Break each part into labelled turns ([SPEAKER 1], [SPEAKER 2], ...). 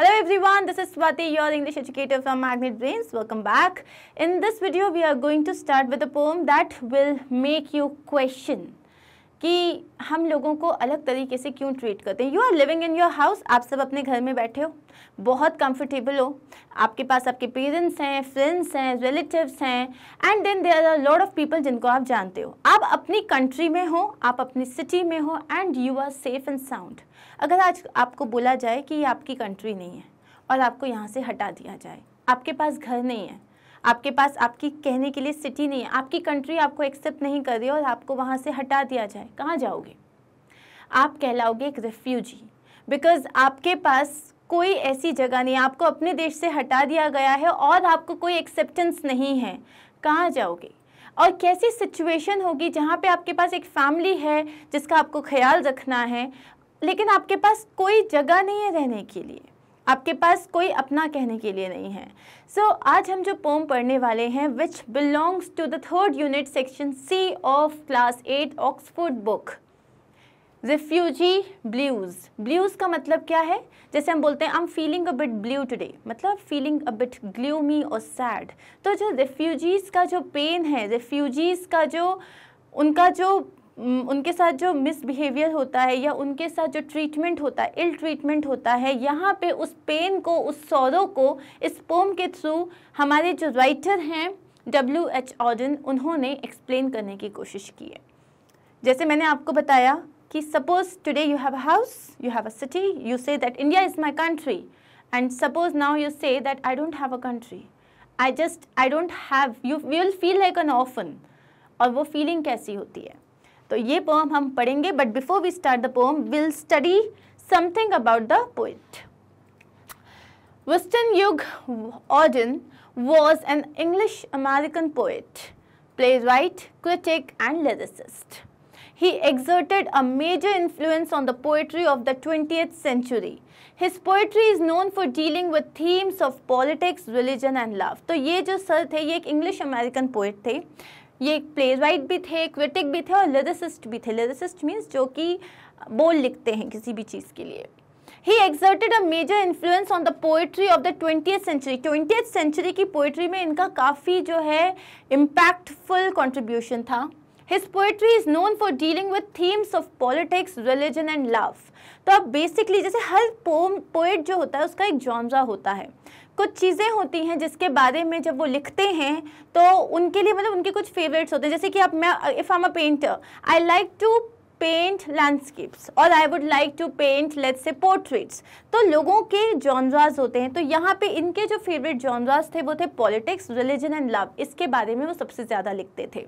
[SPEAKER 1] Hello everyone, this is Swati, your English educator from Magnet Brains. Welcome back. In this video, we are going to start with a poem that will make you question. कि हम लोगों को अलग तरीके से क्यों treat करते हैं you are living in your house आप सब अपने घर में बैठे हो बहुत कंफर्टेबल हो आपके पास आपके पेरेंट्स हैं फ्रेंड्स हैं रिलेटिव्स हैं and then there are lot of people जिनको आप जानते हो आप अपनी कंट्री में हो आप अपनी सिटी में हो and you are safe and sound अगर आज आपको बोला जाए कि ये आपकी कंट्री नहीं है और आपको यहाँ से हटा दिया जाए आपके पास घर नहीं है आपके पास आपकी कहने के लिए सिटी नहीं है आपकी कंट्री आपको एक्सेप्ट नहीं कर रही और आपको वहाँ से हटा दिया जाए कहाँ जाओगे आप कहलाओगे एक रेफ्यूजी बिकॉज आपके पास कोई ऐसी जगह नहीं आपको अपने देश से हटा दिया गया है और आपको कोई एक्सेप्टेंस नहीं है कहाँ जाओगे और कैसी सिचुएशन होगी जहाँ पे आपके पास एक फैमिली है जिसका आपको ख्याल रखना है लेकिन आपके पास कोई जगह नहीं है रहने के लिए आपके पास कोई अपना कहने के लिए नहीं है सो so, आज हम जो पोम पढ़ने वाले हैं which belongs to the third unit section C of class eight Oxford book refugee blues blues का मतलब क्या है जैसे हम बोलते हैं I am feeling a bit blue today मतलब फीलिंग अ बिट ग्ल्यूमी और सैड तो जो रिफ्यूजीज़ का जो पेन है रिफ्यूजीज़ का जो उनका जो उनके साथ जो मिसबिहेवियर होता है या उनके साथ जो ट्रीटमेंट होता है इल ट्रीटमेंट होता है यहाँ पे उस पेन को उस सौरों को इस पोम के थ्रू हमारे जो राइटर हैं डब्ल्यू एच ऑर्डन उन्होंने एक्सप्लेन करने की कोशिश की है जैसे मैंने आपको बताया कि suppose today you have a house you have a city you say that India is my country and suppose now you say that I don't have a country I just I don't have you will feel like an orphan और वो feeling कैसी होती है तो ये poem हम पढ़ेंगे but before we start the poem will study something about the poet युग Yug was an English American american poet, writer critic and lyricist. He exerted a major influence on the poetry of the 20th century. His poetry is known for dealing with themes of politics, religion and love. तो ये जो sir थे ये एक English-American poet थे ये play right भी थे क्रिटिक भी थे और लिरिसिस्ट भी थे लिरिसिस्ट मीन्स जो कि बोल लिखते हैं किसी भी चीज़ के लिए he exerted a major influence on the poetry of the twenty century twentieth century की पोएट्री में इनका काफ़ी जो है इम्पैक्टफुल कॉन्ट्रीब्यूशन था his poetry is known for dealing with themes of politics religion and love तो अब बेसिकली जैसे हर पोम पोइट जो होता है उसका एक जॉन्जा होता है कुछ चीज़ें होती हैं जिसके बारे में जब वो लिखते हैं तो उनके लिए मतलब उनके कुछ फेवरेट्स होते हैं जैसे कि अब मैं if I am a painter I like to paint landscapes और I would like to paint let's say portraits तो लोगों के जॉनराज होते हैं तो यहाँ पे इनके जो फेवरेट जॉनराज थे वो थे पॉलिटिक्स रिलीजन एंड लव इसके बारे में वो सबसे ज़्यादा लिखते थे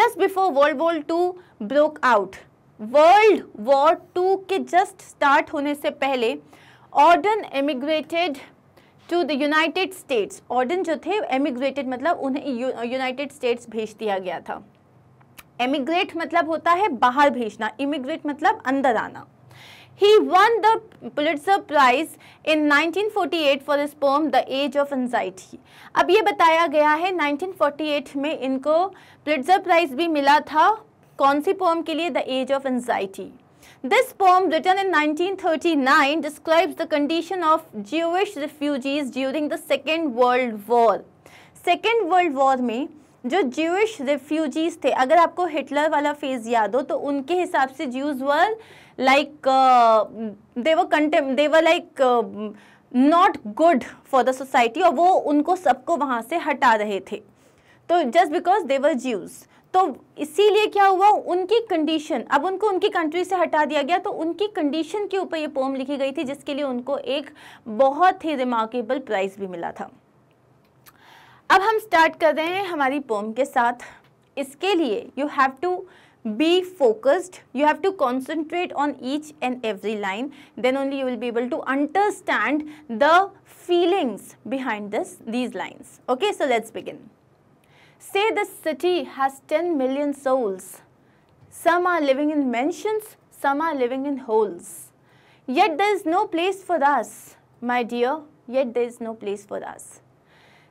[SPEAKER 1] just before world war two broke out world war two के जस्ट स्टार्ट होने से पहले Auden emigrated to the United States Auden जो थे एमिग्रेटेड मतलब उन्हें यूनाइटेड स्टेट्स भेज दिया गया था एमिग्रेट मतलब होता है बाहर भेजना इमिग्रेट मतलब अंदर आना he the won prize in nineteen forty eight for this poem the age of anxiety अब ये बताया गया है नाइनटीन फोर्टी एट में इनको Pulitzer प्राइज भी मिला था कौन सी पोम के लिए the age of anxiety This poem, written in 1939, describes the condition of Jewish refugees during the Second World War. Second World War में जो ज्यूइश रेफ्यूजीज थे अगर आपको हिटलर वाला फेज़ याद हो तो उनके हिसाब से ज्यूज वर लाइक देवर कंटेम they were like not good for the society और वो उनको सबको वहाँ से हटा रहे थे तो जस्ट बिकॉज देवर ज्यूज़ तो इसीलिए क्या हुआ उनकी कंडीशन अब उनको उनकी कंट्री से हटा दिया गया तो उनकी कंडीशन के ऊपर ये पोम लिखी गई थी जिसके लिए उनको एक बहुत ही रिमार्केबल प्राइज़ भी मिला था अब हम स्टार्ट कर रहे हैं हमारी पोम के साथ इसके लिए you have to be focused you have to concentrate on each and every line then only you will be able to understand the feelings behind this these lines okay so let's begin Say the city has 10 million souls. Some are living in mansions, some are living in holes. Yet there is no place for us, my dear, yet there is no place for us.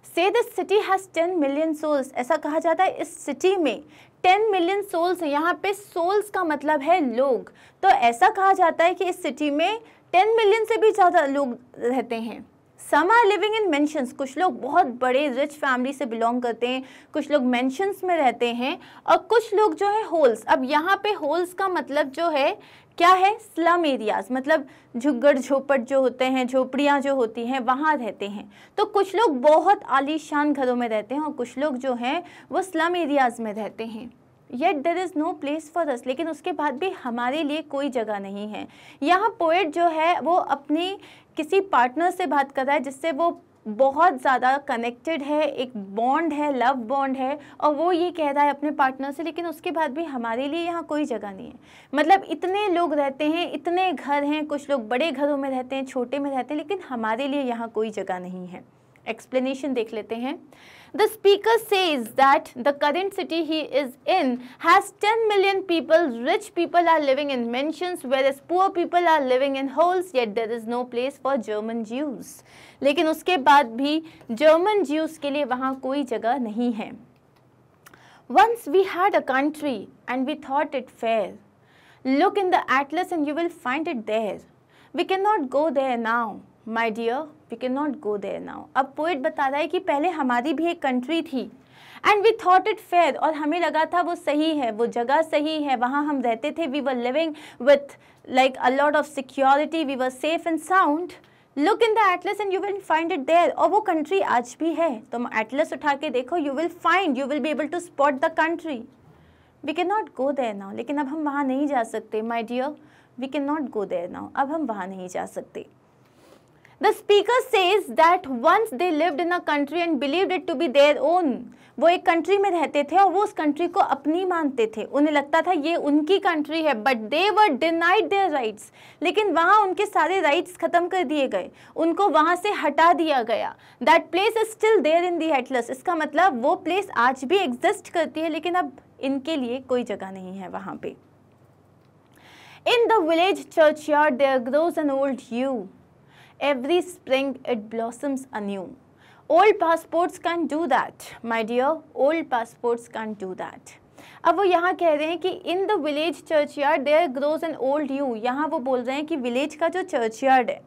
[SPEAKER 1] Say this city has 10 million souls. ऐसा कहा जाता है इस city में ten million souls यहाँ पे souls का मतलब है लोग तो ऐसा कहा जाता है कि इस सिटी में 10 million से भी ज़्यादा लोग रहते हैं some are living in mansions कुछ लोग बहुत बड़े रिच फैमिली से बिलोंग करते हैं कुछ लोग मैंशंस में रहते हैं और कुछ लोग जो है होल्स अब यहाँ पे होल्स का मतलब जो है क्या है स्लम एरियाज़ मतलब झुग्गड़ झोपट जो होते हैं झोपड़ियाँ जो होती हैं वहाँ रहते हैं तो कुछ लोग बहुत आलीशान घरों में रहते हैं और कुछ लोग जो हैं वो स्लम एरियाज़ में रहते हैं yet there is no place for us लेकिन उसके बाद भी हमारे लिए कोई जगह नहीं है यहाँ पोइट जो है वो अपनी किसी पार्टनर से बात कर रहा है जिससे वो बहुत ज़्यादा कनेक्टेड है एक बॉन्ड है लव बॉन्ड है और वो ये कह रहा है अपने पार्टनर से लेकिन उसके बाद भी हमारे लिए यहाँ कोई जगह नहीं है मतलब इतने लोग रहते हैं इतने घर हैं कुछ लोग बड़े घरों में रहते हैं छोटे में रहते हैं लेकिन हमारे लिए यहाँ कोई जगह नहीं है एक्सप्लेनेशन देख लेते हैं the speaker says that the current city he is in has ten million people rich people are living in mansions whereas poor people are living in holes yet there is no place for German Jews लेकिन उसके बाद भी German Jews के लिए वहाँ कोई जगह नहीं है once we had a country and we we it fair look in the atlas and you will find it it we can not go there now my dear we can not go there now अब poet बता रहा है कि पहले हमारी भी एक country थी and we thought it fair और हमें लगा था वो सही है वो जगह सही है वहाँ हम रहते थे we were living with like a lot of security we were safe and sound look in the atlas and you will find it there और वो कंट्री आज भी है तुम एटलस उठा के देखो you will find you will be able to spot the country we can not go there now लेकिन अब हम वहाँ नहीं जा सकते my dear we can not go there now अब हम वहाँ नहीं जा सकते the speaker says that once they lived in a country and believed it to be their own वो एक कंट्री में रहते थे और वो उस कंट्री को अपनी मानते थे उन्हें लगता था ये उनकी कंट्री है but they were denied their rights लेकिन वहाँ उनके सारे राइट्स ख़त्म कर दिए गए उनको वहाँ से हटा दिया गया that place is still there in the atlas इसका मतलब वो प्लेस आज भी एग्जिस्ट करती है लेकिन अब इनके लिए कोई जगह नहीं है वहाँ पे in the village churchyard there grows an old yew Every spring it blossoms anew. Old passports can't do that, my dear. Old passports can't do that. अब वो यहाँ कह रहे हैं कि in the village churchyard there grows an old yew यहाँ वो बोल रहे हैं कि विलेज का जो चर्च यार्ड है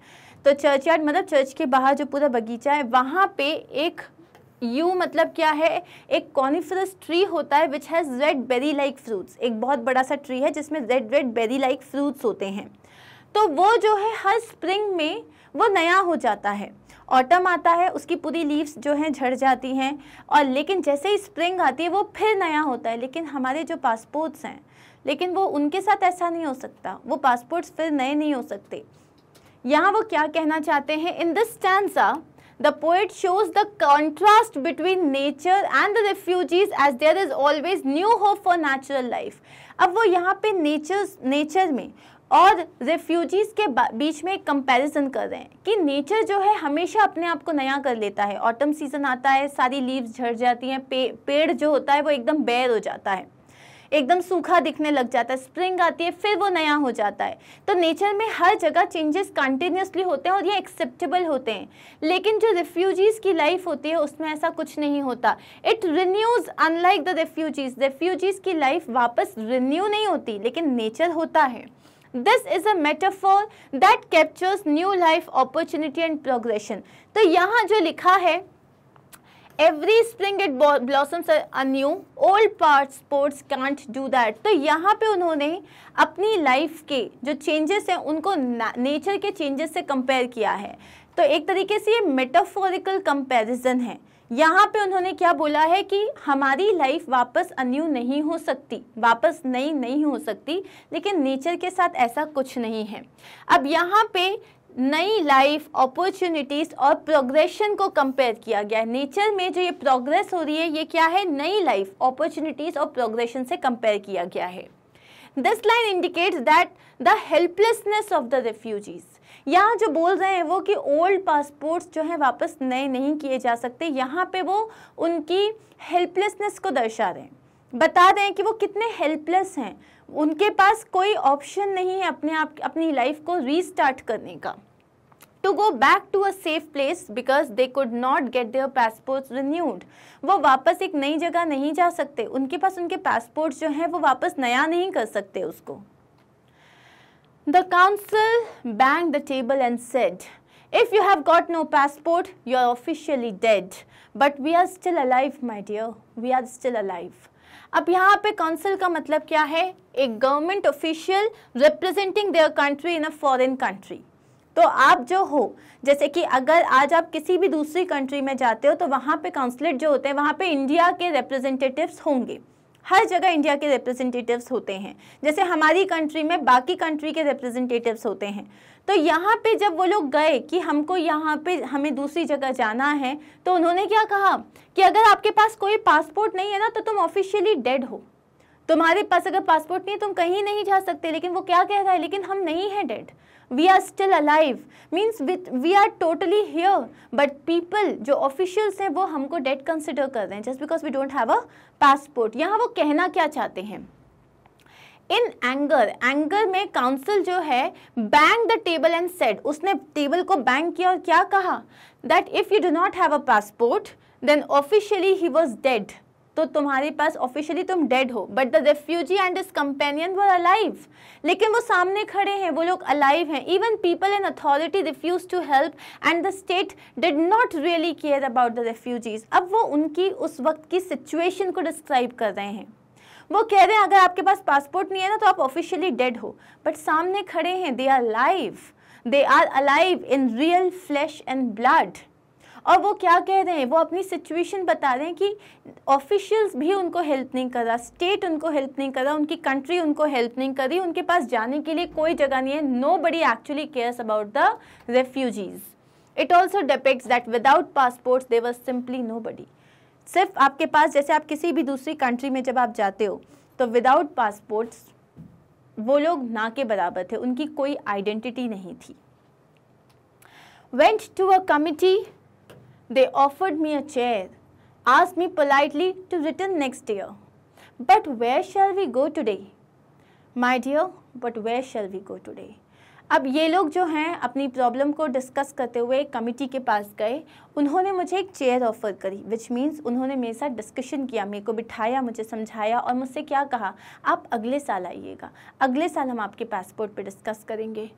[SPEAKER 1] तो चर्च यार्ड मतलब चर्च के बाहर जो पूरा बगीचा है वहाँ पे एक यू मतलब क्या है एक कॉनिफरस ट्री होता है which has red berry like fruits एक बहुत बड़ा सा ट्री है जिसमें red red berry like fruits होते हैं तो वो जो है हर स्प्रिंग में वो नया हो जाता है ऑटम आता है उसकी पूरी लीव्स जो हैं झड़ जाती हैं और लेकिन जैसे ही स्प्रिंग आती है वो फिर नया होता है लेकिन हमारे जो पासपोर्ट्स हैं लेकिन वो उनके साथ ऐसा नहीं हो सकता वो पासपोर्ट्स फिर नए नहीं हो सकते यहाँ वो क्या कहना चाहते हैं in this stanza the poet shows the contrast between nature and the refugees as there is always new hope for natural life अब वो यहाँ पे नेचर नेचर में और रेफ्यूजीज के बीच में एक कंपैरिजन कर रहे हैं कि नेचर जो है हमेशा अपने आप को नया कर लेता है ऑटम सीजन आता है सारी लीव्स झड़ जाती हैं पे, पेड़ जो होता है वो एकदम बैर हो जाता है एकदम सूखा दिखने लग जाता है स्प्रिंग आती है फिर वो नया हो जाता है तो नेचर में हर जगह चेंजेस कंटिन्यूसली होते हैं और ये एक्सेप्टेबल होते हैं लेकिन जो रेफ्यूजीज़ की लाइफ होती है उसमें ऐसा कुछ नहीं होता it renews unlike the refugees refugees की लाइफ वापस रिन्यू नहीं होती लेकिन नेचर होता है this is a metaphor that captures new life opportunity and progression तो यहाँ जो लिखा है every spring it blossoms anew old passports can't do that तो यहाँ पे उन्होंने अपनी लाइफ के जो चेंजेस हैं उनको नेचर के चेंजेस से कंपेयर किया है तो एक तरीके से ये मेटाफोरिकल कंपेरिजन है यहाँ पे उन्होंने क्या बोला है कि हमारी लाइफ वापस अन्यू नहीं हो सकती वापस नई नहीं हो सकती लेकिन नेचर के साथ ऐसा कुछ नहीं है अब यहाँ पे नई लाइफ अपॉर्चुनिटीज़ और प्रोग्रेशन को कंपेयर किया गया है नेचर में जो ये प्रोग्रेस हो रही है ये क्या है नई लाइफ अपॉर्चुनिटीज़ और प्रोग्रेशन से कंपेयर किया गया है this line indicates that the helplessness of the refugees यहाँ जो बोल रहे हैं वो कि ओल्ड पासपोर्ट्स जो हैं वापस नए नहीं किए जा सकते यहाँ पे वो उनकी हेल्पलेसनेस को दर्शा रहे हैं बता दें कि वो कितने हेल्पलेस हैं उनके पास कोई ऑप्शन नहीं है अपने आप अपनी लाइफ को रीस्टार्ट करने का to go back to a safe place because they could not get their passport renewed वो वापस एक नई जगह नहीं जा सकते उनके पास उनके पासपोर्ट जो हैं वो वापस नया नहीं कर सकते उसको The council banged the table and said, if you have got no passport, you are officially dead. But we are still alive, my dear. We are still alive. अब यहाँ पे काउंसिल का मतलब क्या है एक government official representing their country in a foreign country तो आप जो हो जैसे कि अगर आज आप किसी भी दूसरी कंट्री में जाते हो तो वहाँ पे काउंसलेट जो होते हैं वहाँ पे इंडिया के रिप्रेजेंटेटिव्स होंगे हर जगह इंडिया के रिप्रेजेंटेटिव्स होते हैं जैसे हमारी कंट्री में बाकी कंट्री के रिप्रेजेंटेटिव्स होते हैं तो यहाँ पे जब वो लोग गए कि हमको यहाँ पे हमें दूसरी जगह जाना है तो उन्होंने क्या कहा कि अगर आपके पास कोई पासपोर्ट नहीं है ना तो तुम ऑफिशियली डेड हो तुम्हारे पास अगर पासपोर्ट नहीं है तुम कहीं नहीं जा सकते लेकिन वो क्या कह रहा है लेकिन हम नहीं हैं dead we are still alive means with we are totally here but people जो ऑफिशियल्स hain वो हमको डेड कंसिडर कर रहे हैं just because we don't have a passport यहाँ वो कहना क्या चाहते हैं इन एंगर एंगर में काउंसिल जो है banged the table and said उसने टेबल को बैंक किया और क्या कहा that if you do not have a passport then officially he was dead तो तुम्हारे पास ऑफिशियली तुम डेड हो but the refugee and this companion were alive लेकिन वो सामने खड़े हैं वो लोग अलाइव हैं even people in authority refuse to help and the state did not really care about the refugees अब वो उनकी उस वक्त की सिचुएशन को डिस्क्राइब कर रहे हैं वो कह रहे हैं अगर आपके पास पासपोर्ट नहीं है ना तो आप ऑफिशियली डेड हो बट सामने खड़े हैं they are live they are alive in real flesh and blood और वो क्या कह रहे हैं वो अपनी सिचुएशन बता रहे हैं कि ऑफिशियल्स भी उनको हेल्प नहीं कर रहा स्टेट उनको हेल्प नहीं कर रहा उनकी कंट्री उनको हेल्प नहीं कर रही उनके पास जाने के लिए कोई जगह नहीं है nobody actually cares about the refugees it also depicts that without passport they was simply nobody सिर्फ आपके पास जैसे आप किसी भी दूसरी कंट्री में जब आप जाते हो तो विदाउट पासपोर्ट्स वो लोग ना के बराबर थे उनकी कोई आइडेंटिटी नहीं थी went to a committee They offered me a chair, asked me politely to return next year. But where shall we go today? My dear, but where shall we go today? अब ये लोग जो हैं अपनी problem को discuss करते हुए committee के पास गए उन्होंने मुझे एक चेयर ऑफ़र करी विच मीन्स उन्होंने मेरे साथ डिस्कशन किया मेरे को बिठाया मुझे समझाया और मुझसे क्या कहा आप अगले साल आइएगा अगले साल हम आपके पासपोर्ट पे डिस्कस करेंगे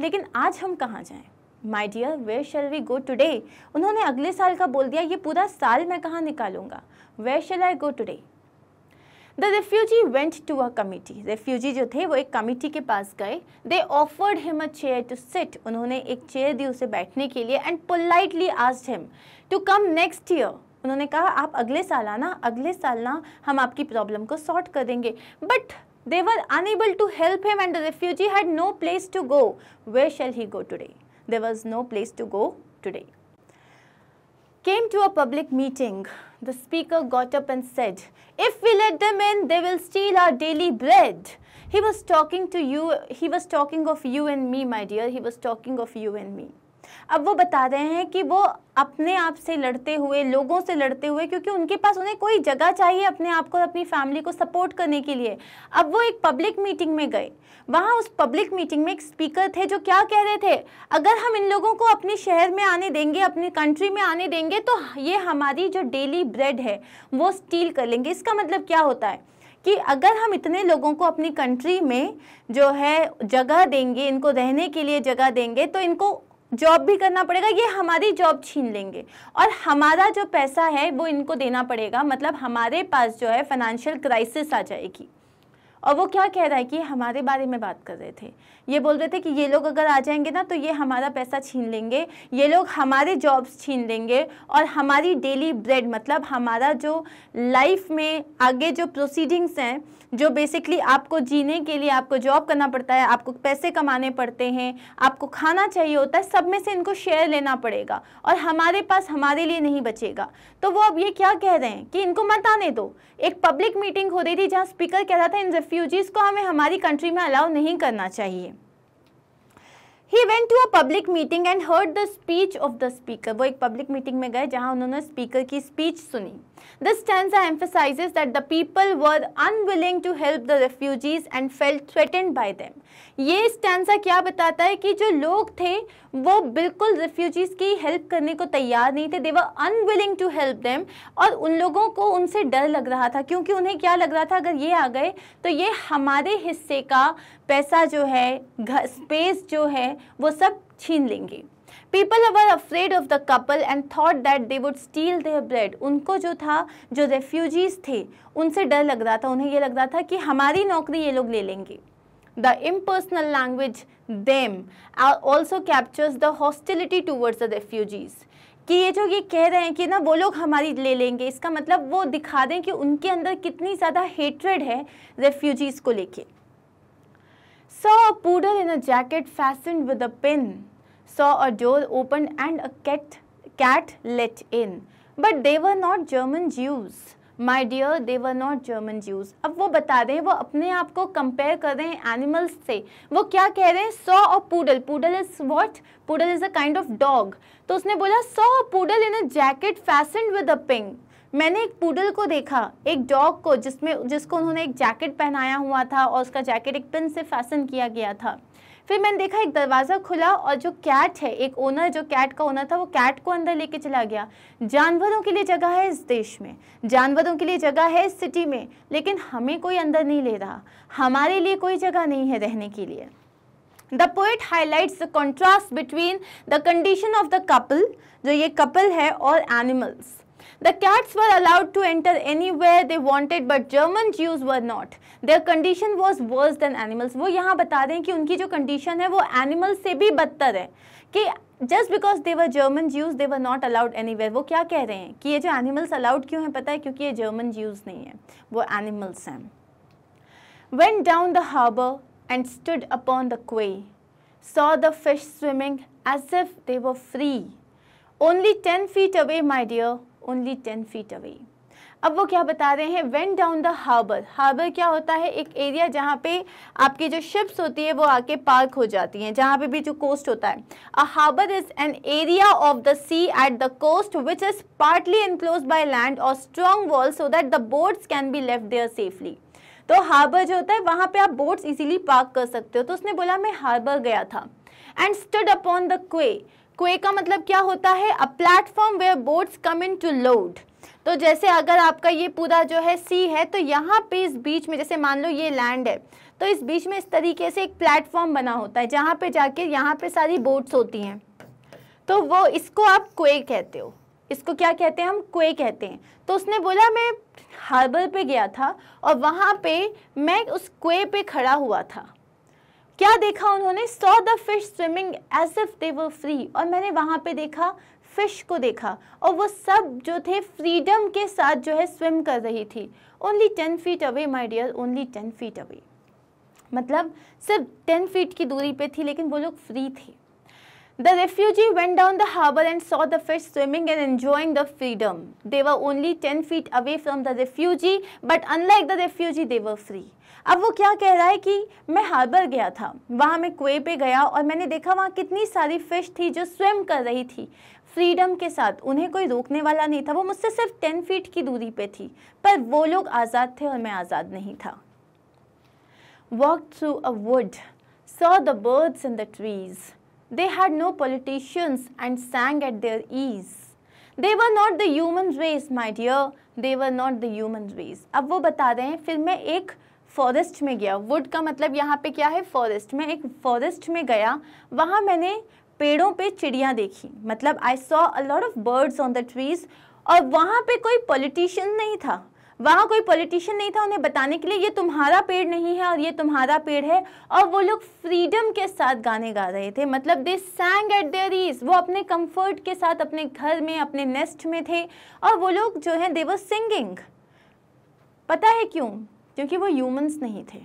[SPEAKER 1] लेकिन आज हम कहाँ जाएं my dear where shall we go today उन्होंने अगले साल का बोल दिया ये पूरा साल मैं कहाँ निकालूंगा where shall I go today the refugee went to a committee refugee जो थे वो एक कमेटी के पास गए they offered him a chair to sit उन्होंने एक चेयर दी उसे बैठने के लिए and politely asked him to come next year उन्होंने कहा आप अगले साल आना अगले साल ना हम आपकी प्रॉब्लम को सॉर्ट कर देंगे but they were unable to help him and the refugee had no place to go where shall he go today There was no place to go today. Came to a public meeting. The speaker got up and said, If we let them in, they will steal our daily bread. He was talking to you, he was talking of you and me, my dear. He was talking of you and me. अब वो बता रहे हैं कि वो अपने आप से लड़ते हुए लोगों से लड़ते हुए क्योंकि उनके पास उन्हें कोई जगह चाहिए अपने आप को अपनी फैमिली को सपोर्ट करने के लिए अब वो एक पब्लिक मीटिंग में गए वहाँ उस पब्लिक मीटिंग में एक स्पीकर थे जो क्या कह रहे थे अगर हम इन लोगों को अपने शहर में आने देंगे अपनी कंट्री में आने देंगे तो ये हमारी जो डेली ब्रेड है वो स्टील कर लेंगे इसका मतलब क्या होता है कि अगर हम इतने लोगों को अपनी कंट्री में जो है जगह देंगे इनको रहने के लिए जगह देंगे तो इनको जॉब भी करना पड़ेगा ये हमारी जॉब छीन लेंगे और हमारा जो पैसा है वो इनको देना पड़ेगा मतलब हमारे पास जो है फाइनेंशियल क्राइसिस आ जाएगी और वो क्या कह रहा है कि हमारे बारे में बात कर रहे थे ये बोल रहे थे कि ये लोग अगर आ जाएंगे ना तो ये हमारा पैसा छीन लेंगे ये लोग हमारे जॉब्स छीन लेंगे और हमारी डेली ब्रेड मतलब हमारा जो लाइफ में आगे जो प्रोसीडिंग्स हैं जो बेसिकली आपको जीने के लिए आपको जॉब करना पड़ता है आपको पैसे कमाने पड़ते हैं आपको खाना चाहिए होता है सब में से इनको शेयर लेना पड़ेगा और हमारे पास हमारे लिए नहीं बचेगा तो वो अब ये क्या कह रहे हैं कि इनको मत आने दो एक पब्लिक मीटिंग हो रही थी जहाँ स्पीकर कह रहा था इन रिफ्यूजीज को हमें हमारी कंट्री में अलाउ नहीं करना चाहिए he went to a public meeting and heard the speech of the speaker वो एक पब्लिक मीटिंग में गए जहां उन्होंने स्पीकर की स्पीच सुनी this stanza emphasizes that the people were unwilling to help the refugees and felt threatened by them ये इस स्टैंडा क्या बताता है कि जो लोग थे वो बिल्कुल रिफ्यूजीज़ की हेल्प करने को तैयार नहीं थे they were unwilling to help them और उन लोगों को उनसे डर लग रहा था क्योंकि उन्हें क्या लग रहा था अगर ये आ गए तो ये हमारे हिस्से का पैसा जो है घर स्पेस जो है वो सब छीन लेंगे people were afraid of the couple and thought that they would steal their bread उनको जो था जो रेफ्यूजीज़ थे उनसे डर लग रहा था उन्हें ये लग रहा था कि हमारी नौकरी ये लोग ले लेंगे the impersonal language them also captures the hostility towards the refugees कि ये जो ये कह रहे हैं कि ना वो लोग हमारी ले लेंगे इसका मतलब वो दिखा दें कि उनके अंदर कितनी ज़्यादा हेट्रेड है रेफ्यूजीज को लेके saw a poodle in a jacket fastened with a pin saw a door open and a cat cat let in but they they were not German Jews my dear they were not German Jews अब वो बता रहे हैं वो अपने आप को compare कर रहे हैं एनिमल्स से वो क्या कह रहे हैं सो और poodle poodle is what poodle is a kind of dog तो उसने बोला सौ और poodle in a jacket fastened with a pin मैंने एक पूडल को देखा एक डॉग को जिसमें जिसको उन्होंने एक जैकेट पहनाया हुआ था और उसका जैकेट एक पिन से फैसन किया गया था फिर मैंने देखा एक दरवाज़ा खुला और जो कैट है एक ओनर जो कैट का ओनर था वो कैट को अंदर लेके चला गया जानवरों के लिए जगह है इस देश में जानवरों के लिए जगह है इस सिटी में लेकिन हमें कोई अंदर नहीं ले रहा हमारे लिए कोई जगह नहीं है रहने के लिए the poet highlights the contrast between the condition of the couple जो ये कपल है और animals The cats were allowed to enter anywhere they wanted but German Jews were not. Their condition was worse than animals. वो यहाँ बता रहे हैं कि उनकी जो condition है वो animals से भी बदतर है कि just because they were German Jews, they were not allowed anywhere. वो क्या कह रहे हैं कि ये जो animals allowed क्यों हैं पता है क्योंकि ये German Jews नहीं है वो animals हैं Went down the harbour and stood upon the quay, saw the fish swimming as if they were free. Only 10 feet away, my dear, only ten feet away अब वो क्या बता रहे हैं went down the harbour harbour क्या होता है एक एरिया जहाँ पे आपकी जो शिप्स होती है वो आके पार्क हो जाती हैं जहाँ पे भी जो कोस्ट होता है a harbour is an area of the sea at the coast which is partly enclose by land और strong wall so that the boats can be left there safely तो हार्बर जो होता है वहाँ पे आप बोट्स ईजिली पार्क कर सकते हो तो उसने बोला मैं हार्बर गया था एंड स्टड अपॉन द क्वे क्वे का मतलब क्या होता है a platform where boats come in to load तो जैसे अगर आपका ये पूरा जो है सी है तो यहाँ पे इस बीच में जैसे मान लो ये लैंड है तो इस बीच में इस तरीके से एक प्लेटफॉर्म बना होता है जहाँ पे जाके यहाँ पे सारी बोट्स होती हैं तो वो इसको आप क्वे कहते हो इसको क्या कहते हैं हम क्वे कहते हैं तो उसने बोला मैं हार्बर पे गया था और वहाँ पे मैं उस क्वे पे खड़ा हुआ था क्या देखा उन्होंने saw the fish swimming as if they were free और मैंने वहाँ पे देखा फिश को देखा और वो सब जो थे फ्रीडम के साथ जो है स्विम कर रही थी only ten feet away my dear only ten feet away मतलब सिर्फ टेन फीट की दूरी पे थी लेकिन वो लोग फ्री थे The refugee went down the harbor and saw the fish swimming and enjoying the freedom. They were only 10 feet away from the refugee, but unlike the refugee, they were free. अब वो क्या कह रहा है कि मैं harbour गया था वहाँ मैं कुएं पे गया और मैंने देखा वहाँ कितनी सारी फिश थी जो स्विम कर रही थी फ्रीडम के साथ उन्हें कोई रोकने वाला नहीं था वो मुझसे सिर्फ टेन फीट की दूरी पे थी पर वो लोग आज़ाद थे और मैं आज़ाद नहीं था walk through a wood saw the birds in the trees They had no politicians and sang at their ease. They were not the human race my dear they were not the human race अब वो बता रहे हैं फिर मैं एक forest में गया वुड का मतलब यहाँ पे क्या है फॉरेस्ट मैं एक फॉरेस्ट में गया वहाँ मैंने पेड़ों पे चिड़ियाँ देखी मतलब I saw a lot of birds on the trees और वहाँ पे कोई पॉलिटिशियन नहीं था वहाँ कोई पॉलिटिशियन नहीं था उन्हें बताने के लिए ये तुम्हारा पेड़ नहीं है और ये तुम्हारा पेड़ है और वो लोग फ्रीडम के साथ गाने गा रहे थे मतलब दे सैंग एट देर ईज वो अपने कंफर्ट के साथ अपने घर में अपने नेस्ट में थे और वो लोग जो हैं दे वो सिंगिंग पता है क्यों क्योंकि वो ह्यूमंस नहीं थे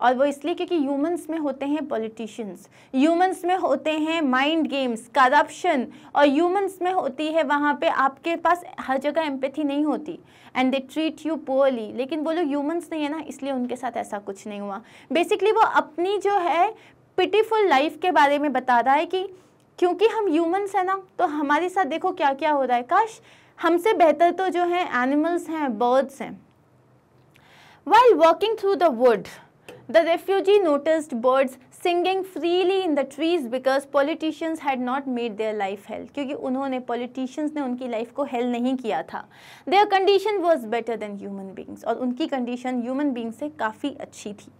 [SPEAKER 1] और वो इसलिए क्योंकि ह्यूमंस में होते हैं पॉलिटिशियंस ह्यूमंस में होते हैं माइंड गेम्स करप्शन और ह्यूमंस में होती है वहाँ पे आपके पास हर जगह एम्पैथी नहीं होती and they treat you poorly लेकिन वो लोग ह्यूमंस नहीं है ना इसलिए उनके साथ ऐसा कुछ नहीं हुआ बेसिकली वो अपनी जो है पिटीफुल लाइफ के बारे में बता रहा है कि क्योंकि हम ह्यूमंस हैं ना तो हमारे साथ देखो क्या क्या हो रहा है काश हमसे बेहतर तो जो है एनिमल्स हैं बर्ड्स हैं while walking through the wood The refugee noticed birds singing freely in the trees because politicians had not made their life hell. क्योंकि उन्होंने politicians ने उनकी life को hell नहीं किया था. Their condition was better than human beings. और उनकी condition human beings से काफ़ी अच्छी थी.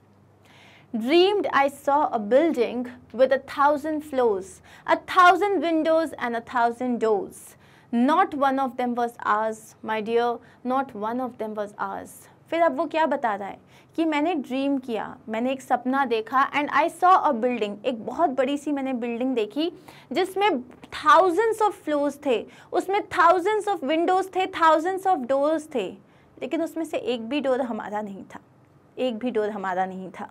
[SPEAKER 1] dreamed I saw a building with a thousand floors, a thousand windows and a thousand doors. Not one of them was ours, my dear, not one of them was ours. फिर अब वो क्या बता रहा है कि मैंने ड्रीम किया मैंने एक सपना देखा and I saw a building एक बहुत बड़ी सी मैंने बिल्डिंग देखी जिसमें थाउजेंड्स ऑफ फ्लोर्स थे उसमें थाउजेंड्स ऑफ विंडोज़ थे थाउजेंड्स ऑफ डोर्स थे लेकिन उसमें से एक भी डोर हमारा नहीं था एक भी डोर हमारा नहीं था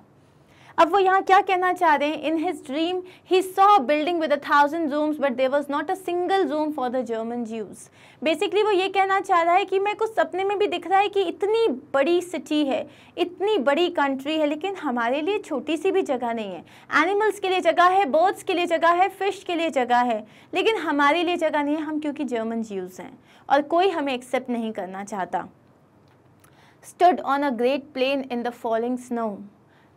[SPEAKER 1] अब वो यहाँ क्या कहना चाह रहे हैं in his dream he saw building with a thousand rooms but there was not a single room for the German Jews basically वो ये कहना चाह रहा है कि मेरे को सपने में भी दिख रहा है कि इतनी बड़ी सिटी है इतनी बड़ी कंट्री है लेकिन हमारे लिए छोटी सी भी जगह नहीं है एनिमल्स के लिए जगह है बर्ड्स के लिए जगह है फिश के लिए जगह है लेकिन हमारे लिए जगह नहीं है हम क्योंकि जर्मन ज्यूज हैं और कोई हमें एक्सेप्ट नहीं करना चाहता stood on a great plain in the falling snow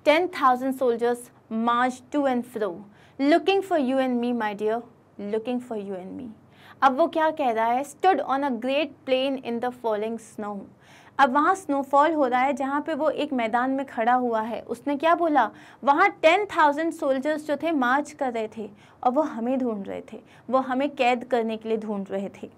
[SPEAKER 1] 10,000 soldiers marched to and fro, looking for you and me, my dear, looking for you and me. अब वो क्या कह रहा है stood on a great plain in the falling snow अब वहाँ snowfall हो रहा है जहाँ पे वो एक मैदान में खड़ा हुआ है उसने क्या बोला वहाँ टेन थाउजेंड सोल्जर्स जो थे मार्च कर रहे थे और वो हमें ढूंढ रहे थे वो हमें कैद करने के लिए ढूंढ रहे थे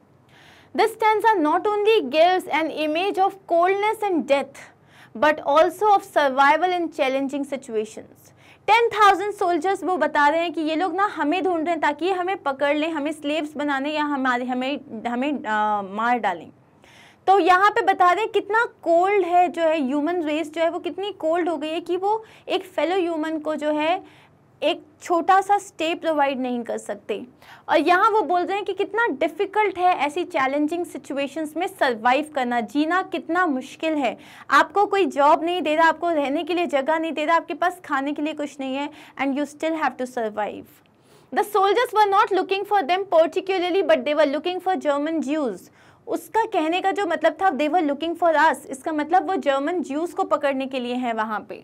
[SPEAKER 1] this tense are not only gives an image of coldness and death but also of survival in challenging situations ten thousand soldiers वो बता रहे हैं कि ये लोग ना हमें ढूंढ रहे हैं ताकि हमें पकड़ लें हमें स्लेव्स बनाने या हमारे हमें हमें आ, मार डालें तो यहाँ पे बता दें कितना कोल्ड है जो है ह्यूमन रेस जो है वो कितनी कोल्ड हो गई है कि वो एक फेलो ह्यूमन को जो है एक छोटा सा स्टे प्रोवाइड नहीं कर सकते और यहाँ वो बोल रहे हैं कि कितना डिफ़िकल्ट है ऐसी चैलेंजिंग सिचुएशंस में सरवाइव करना जीना कितना मुश्किल है आपको कोई जॉब नहीं दे रहा आपको रहने के लिए जगह नहीं दे रहा आपके पास खाने के लिए कुछ नहीं है and you still have to survive the soldiers were not looking for them particularly but they were looking for German Jews उसका कहने का जो मतलब था दे वर लुकिंग फॉर आस इसका मतलब वो जर्मन ज्यूज़ को पकड़ने के लिए हैं वहाँ पर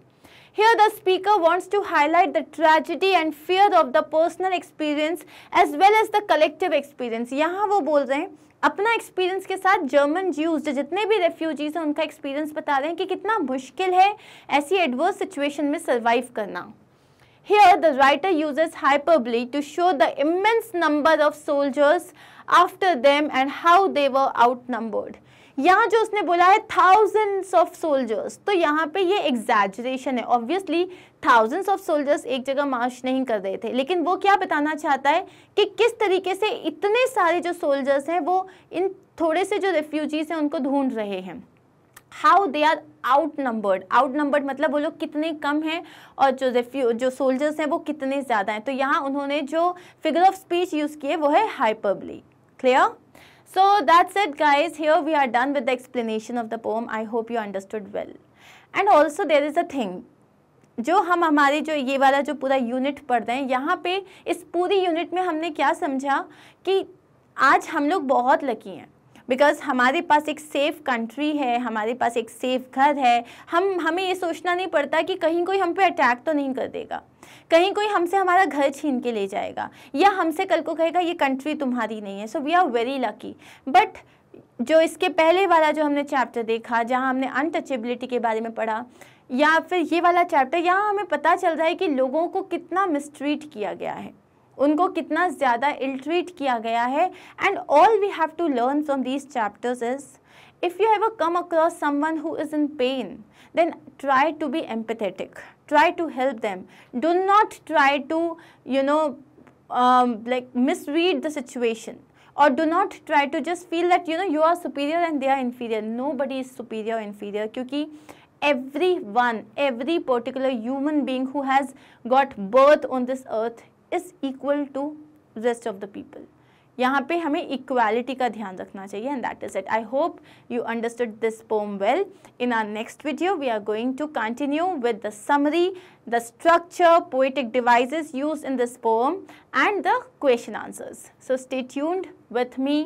[SPEAKER 1] here the speaker wants to highlight the tragedy and fear of the personal experience as well as the collective experience yahan वो बोल रहे हैं अपना एक्सपीरियंस के साथ जर्मन ज्यूज जितने भी रेफ्यूजीज हैं उनका एक्सपीरियंस बता रहे हैं कि कितना मुश्किल है ऐसी एडवर्स सिचुएशन में सर्वाइव करना here the writer uses hyperbole to show the immense number of soldiers after them and how they were outnumbered यहाँ जो उसने बोला है थाउजेंड्स ऑफ सोल्जर्स तो यहाँ पे ये एग्जैजरेशन है ऑब्वियसली थाउजेंड्स ऑफ सोल्जर्स एक जगह मार्च नहीं कर रहे थे लेकिन वो क्या बताना चाहता है कि किस तरीके से इतने सारे जो सोल्जर्स हैं वो इन थोड़े से जो रेफ्यूजीज़ हैं उनको ढूंढ रहे हैं how they are outnumbered outnumbered मतलब वो लोग कितने कम हैं और जो रेफ्यू जो सोल्जर्स हैं वो कितने ज़्यादा हैं तो यहाँ उन्होंने जो फिगर ऑफ स्पीच यूज़ किए वो है hyperbole clear So that's it guys, here we are done with the explanation of the poem. I hope you understood well. And also there is a thing, जो हम हमारी जो ये वाला जो पूरा यूनिट पढ़ रहे हैं यहाँ पे इस पूरी यूनिट में हमने क्या समझा कि आज हम लोग बहुत लकी हैं बिकॉज़ हमारे पास एक सेफ़ कंट्री है हमारे पास एक सेफ़ घर है हम हमें ये सोचना नहीं पड़ता कि कहीं कोई हम पे अटैक तो नहीं कर देगा कहीं कोई हमसे हमारा घर छीन के ले जाएगा या हमसे कल को कहेगा ये कंट्री तुम्हारी नहीं है so we are very lucky but जो इसके पहले वाला जो हमने चैप्टर देखा जहाँ हमने अनटचेबिलिटी के बारे में पढ़ा या फिर ये वाला चैप्टर यहाँ हमें पता चल रहा है कि लोगों को कितना मिसट्रीट किया गया है उनको कितना ज़्यादा इल्ट्रीट किया गया है and all we have to learn from these chapters is if you have a come across someone who is in pain then try to be empathetic try to help them do not try to you know um, like misread the situation or do not try to just feel that you know you are superior and they are inferior nobody is superior or inferior kyunki everyone every particular human being who has got birth on this earth is equal to rest of the people यहाँ पे हमें equality का ध्यान रखना चाहिए and that is it I hope you understood this poem well in our next video we are going to continue with the the structure, poetic devices used in this poem and the question answers. So stay tuned with me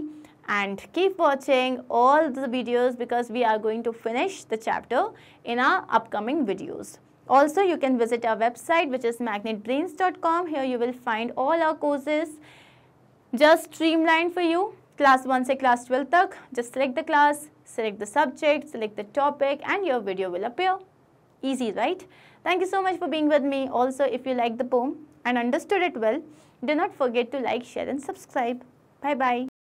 [SPEAKER 1] and keep watching all the videos because we are going to finish the chapter in our upcoming videos. Also, you can visit our website which is magnetbrains.com. Here you will find all our courses just streamline for you class 1 say class 12 तक just select the class select the subject select the topic and your video will appear easy right thank you so much for being with me also if you like the poem and understood it well do not forget to like share and subscribe bye bye